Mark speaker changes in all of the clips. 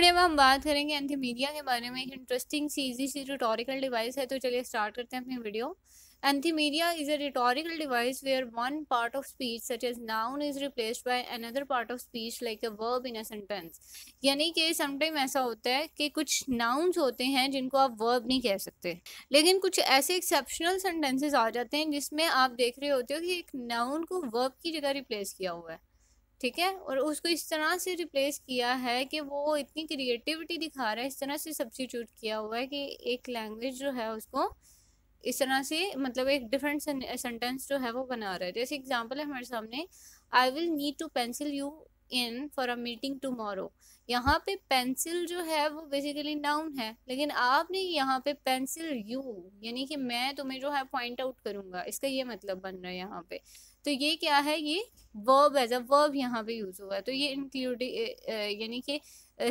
Speaker 1: थोड़ी अब हम बात करेंगे एंथीमीडिया के बारे में एक इंटरेस्टिंग सी इजी सी रिटोरिकल डिवाइस है तो चलिए स्टार्ट करते हैं अपनी video anthimeria is a rhetorical device where one part of speech such as noun is replaced by another part of speech like a verb in a sentence यानी कि sometime ऐसा होता है कि कुछ नाउन्स होते हैं जिनको आप वर्ब नहीं कह सकते लेकिन कुछ ऐसे एक्सेप्शनल सेंटेंसेस आ जाते हैं जिसमें आप देख रहे होते हो कि एक नाउन को वर्ब की जगह रिप्लेस किया हुआ है ठीक है और उसको इस तरह से रिप्लेस किया है कि वो इतनी क्रिएटिविटी दिखा रहा है इस तरह से सब्सिट्यूट किया हुआ है कि एक लैंग्वेज जो है उसको इस तरह से मतलब एक डिफरेंट सेंटेंस जो है वो बना रहा है जैसे एग्जांपल है हमारे सामने I will need to pencil you in for a meeting tomorrow यहाँ पे पेंसिल जो है वो बेसिकली नाउन है लेकिन आपने यहाँ पे पेंसिल यू यानी कि मैं तुम्हें जो है पॉइंट आउट करूंगा इसका ये मतलब बन रहा है यहाँ पे तो ये क्या है ये वर्ब एज अ वर्ब यहाँ पे यूज़ हुआ है तो ये इंक्लूड यानी कि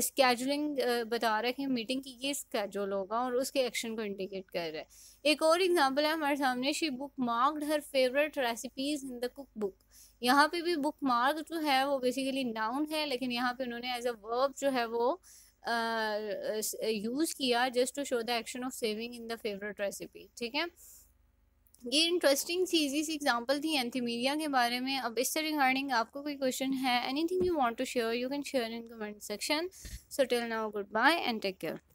Speaker 1: स्केजुलिंग बता रहा है कि मीटिंग की ये स्केजुल होगा और उसके एक्शन को इंडिकेट कर रहा है एक और एग्जांपल है हमारे सामने she bookmarked her favourite recipes in the cookbook यहाँ पे भी बुक मार्क जो है वो बेसिकली नाउन है लेकिन यहाँ पे उन्होंने एज अ वर्ब वर्ब जो है वो यूज़ किया just to show the action of saving in the favourite recipe ठीक है ये इंटरेस्टिंग सी सी एग्जांपल थी एंथीमीडिया के बारे में अब इससे रिगार्डिंग आपको कोई क्वेश्चन है anything you want to share you can share in comment section so till now goodbye and take care